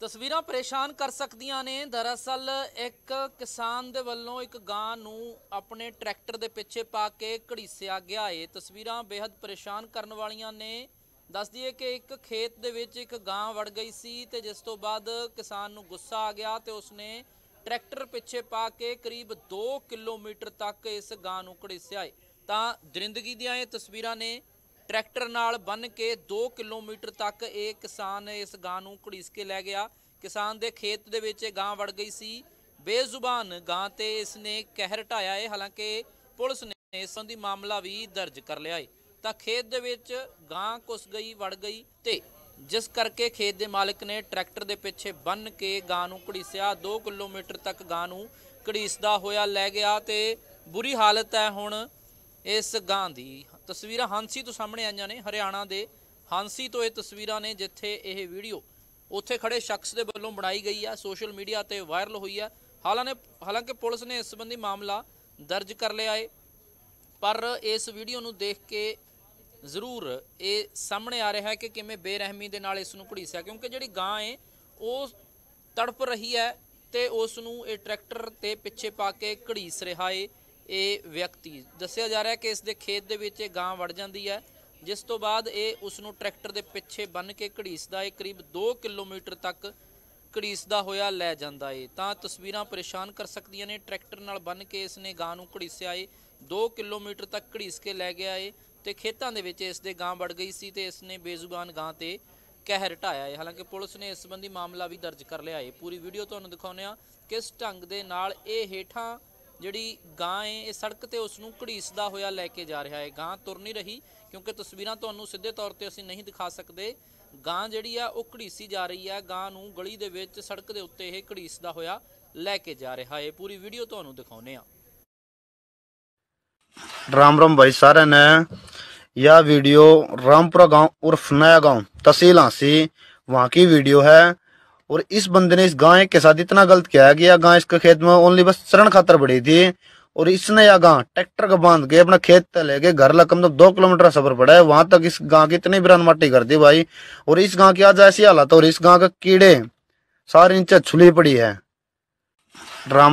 ਤਸਵੀਰਾਂ ਪਰੇਸ਼ਾਨ ਕਰ ਸਕਦੀਆਂ ਨੇ ਦਰਅਸਲ ਇੱਕ ਕਿਸਾਨ ਦੇ ਵੱਲੋਂ ਇੱਕ ਗਾਂ ਨੂੰ ਆਪਣੇ ਟਰੈਕਟਰ ਦੇ ਪਿੱਛੇ ਪਾ ਕੇ ਘੜੀਸਿਆ ਗਿਆ ਏ ਤਸਵੀਰਾਂ ਬੇहद ਪਰੇਸ਼ਾਨ ਕਰਨ ਵਾਲੀਆਂ ਨੇ ਦੱਸਦੀ ਏ ਕਿ ਇੱਕ ਖੇਤ ਦੇ ਵਿੱਚ ਇੱਕ ਗਾਂ ਵੜ ਗਈ ਸੀ ਤੇ ਜਿਸ ਤੋਂ ਬਾਅਦ ਕਿਸਾਨ ਨੂੰ ਗੁੱਸਾ ਆ ਗਿਆ ਤੇ ਉਸਨੇ ਟਰੈਕਟਰ ਪਿੱਛੇ ਪਾ ਕੇ ਕਰੀਬ 2 ਕਿਲੋਮੀਟਰ ਤੱਕ ਇਸ ਗਾਂ ਨੂੰ ਘੜੀਸਿਆ ਏ ਤਾਂ ਦਰਿੰਦਗੀ ਦੀਆਂ ਇਹ ਤਸਵੀਰਾਂ ਨੇ ਟਰੈਕਟਰ ਨਾਲ ਬੰਨ ਕੇ 2 ਕਿਲੋਮੀਟਰ ਤੱਕ ਇਹ ਕਿਸਾਨ ਇਸ ਗਾਂ ਨੂੰ ਘੜੀਸ ਕੇ ਲੈ ਗਿਆ ਕਿਸਾਨ ਦੇ ਖੇਤ ਦੇ ਵਿੱਚ ਇਹ ਗਾਂ ਵੜ ਗਈ ਸੀ ਬੇਜ਼ੁਬਾਨ ਗਾਂ ਤੇ ਇਸ ਨੇ ਕਹਿਰ ਢਾਇਆ ਹੈ ਹਾਲਾਂਕਿ ਪੁਲਿਸ ਨੇ ਇਸ ਸੰਬੰਧੀ ਮਾਮਲਾ ਵੀ ਦਰਜ ਕਰ ਲਿਆ ਹੈ ਤਾਂ ਖੇਤ ਦੇ ਵਿੱਚ ਗਾਂ ਕੁਸ ਗਈ ਵੜ ਗਈ ਤੇ ਜਿਸ ਕਰਕੇ ਖੇਤ ਦੇ ਮਾਲਕ ਨੇ ਟਰੈਕਟਰ ਦੇ ਪਿੱਛੇ ਬੰਨ ਕੇ ਗਾਂ ਨੂੰ ਘੜੀਸਿਆ 2 ਕਿਲੋਮੀਟਰ ਤੱਕ ਗਾਂ ਨੂੰ ਘੜੀਸਦਾ ਹੋਇਆ ਲੈ ਗਿਆ ਤੇ ਬੁਰੀ ਹਾਲਤ ਹੈ ਹੁਣ ਇਸ ਗਾਂ ਦੀ ਤਸਵੀਰਾਂ ਹਾਂਸੀ ਤੋਂ ਸਾਹਮਣੇ ਆਈਆਂ ਨੇ ਹਰਿਆਣਾ ਦੇ ਹਾਂਸੀ ਤੋਂ ਇਹ ਤਸਵੀਰਾਂ ਨੇ ਜਿੱਥੇ ਇਹ ਵੀਡੀਓ ਉੱਥੇ ਖੜੇ ਸ਼ਖਸ ਦੇ ਵੱਲੋਂ ਬਣਾਈ ਗਈ ਆ ਸੋਸ਼ਲ ਮੀਡੀਆ ਤੇ ਵਾਇਰਲ ਹੋਈ ਆ ਹਾਲਾਂਕਿ ਹਾਲਾਂਕਿ ਪੁਲਿਸ ਨੇ ਇਸ ਸੰਬੰਧੀ ਮਾਮਲਾ ਦਰਜ ਕਰ ਲਿਆ ਏ ਪਰ ਇਸ ਵੀਡੀਓ ਨੂੰ ਦੇਖ ਕੇ ਜ਼ਰੂਰ ਇਹ ਸਾਹਮਣੇ ਆ ਰਿਹਾ ਹੈ ਕਿ ਕਿਵੇਂ ਬੇਰਹਿਮੀ ਦੇ ਨਾਲ ਇਸ ਨੂੰ ਘੜੀਸਿਆ ਕਿਉਂਕਿ ਜਿਹੜੀ ਗਾਂ ਏ ਉਹ ਤੜਪ ਰਹੀ ਹੈ ਤੇ ਉਸ ਨੂੰ ਇਹ ਟਰੈਕਟਰ ਤੇ ਪਿੱਛੇ ਪਾ ਕੇ ਘੜੀਸ ਰਿਹਾ ਏ ਇਹ ਵਿਅਕਤੀ ਦੱਸਿਆ ਜਾ ਰਿਹਾ ਕਿ ਇਸ ਦੇ ਖੇਤ ਦੇ ਵਿੱਚ ਇਹ ਗਾਂ ਵੜ ਜਾਂਦੀ ਹੈ ਜਿਸ ਤੋਂ ਬਾਅਦ ਇਹ ਉਸ ਨੂੰ ਟਰੈਕਟਰ ਦੇ ਪਿੱਛੇ ਬੰਨ ਕੇ ਘੜੀਸਦਾ ਹੈ ਕਰੀਬ 2 ਕਿਲੋਮੀਟਰ ਤੱਕ ਘੜੀਸਦਾ ਹੋਇਆ ਲੈ ਜਾਂਦਾ ਏ ਤਾਂ ਤਸਵੀਰਾਂ ਪਰੇਸ਼ਾਨ ਕਰ ਸਕਦੀਆਂ ਨੇ ਟਰੈਕਟਰ ਨਾਲ ਬੰਨ ਕੇ ਇਸ ਨੇ ਗਾਂ ਨੂੰ ਘੜੀਸਿਆ ਏ 2 ਕਿਲੋਮੀਟਰ ਤੱਕ ਘੜੀਸ ਕੇ ਲੈ ਗਿਆ ਏ ਤੇ ਖੇਤਾਂ ਦੇ ਵਿੱਚ ਇਸ ਦੇ ਗਾਂ ਵੜ ਗਈ ਸੀ ਤੇ ਇਸ ਨੇ ਬੇਜ਼ੁਬਾਨ ਗਾਂ ਤੇ ਕਹਿਰ ਟਾਇਆ ਏ ਹਾਲਾਂਕਿ ਪੁਲਿਸ ਨੇ ਇਸ ਸੰਬੰਧੀ ਮਾਮਲਾ ਵੀ ਦਰਜ ਕਰ ਲਿਆ ਏ ਪੂਰੀ ਵੀਡੀਓ ਤੁਹਾਨੂੰ ਦਿਖਾਉਂਦੇ ਆ ਕਿਸ ਢੰਗ ਦੇ ਨਾਲ ਇਹ ਹੇਠਾਂ ਜਿਹੜੀ ਗਾਂ ਹੈ ਇਹ ਸੜਕ ਤੇ ਉਸ ਨੂੰ ਘੜੀਸਦਾ ਹੋਇਆ ਲੈ ਕੇ ਜਾ ਰਿਹਾ ਹੈ ਗਾਂ ਤੁਰ ਨਹੀਂ ਰਹੀ ਕਿਉਂਕਿ ਤਸਵੀਰਾਂ ਤੁਹਾਨੂੰ ਸਿੱਧੇ ਤੌਰ ਤੇ ਅਸੀਂ ਨਹੀਂ ਦਿਖਾ ਸਕਦੇ ਗਾਂ ਜਿਹੜੀ ਆ ਉਹ ਘੜੀਸੀ ਜਾ ਰਹੀ ਹੈ ਗਾਂ ਨੂੰ ਗਲੀ ਦੇ ਵਿੱਚ ਸੜਕ ਦੇ ਉੱਤੇ ਇਹ ਘੜੀਸਦਾ ਹੋਇਆ ਲੈ ਕੇ ਜਾ ਰਿਹਾ ਹੈ ਪੂਰੀ ਵੀਡੀਓ ਤੁਹਾਨੂੰ ਦਿਖਾਉਨੇ ਆ ਰਾਮ ਰਾਮ ਭਾਈ ਸਾਰਿਆਂ ਨੇ ਇਹ ਵੀਡੀਓ ਰਾਮਪੁਰਾ ਗਾਂ ਉਰਫ ਨਾਇਆ ਗਾਂ ਤਹਿਸੀਲਾਂ ਸੀ वहां ਕੀ ਵੀਡੀਓ ਹੈ और इस बंदे ने इस गाय के साथ इतना गलत किया कि यह गाय इसके खेत में ओनली बस शरण खातर बढ़ी थी और इसने यह गांव ट्रैक्टर का बांध के अपना खेत तक लेके घर लग कम तो दो किलोमीटर सफर पड़ा है वहां तक इस गांव की इतनी बिरान माटी कर दी भाई और इस गांव की आज ऐसी हालत और इस गांव के कीड़े सारे नीचे छुली पड़ी है राम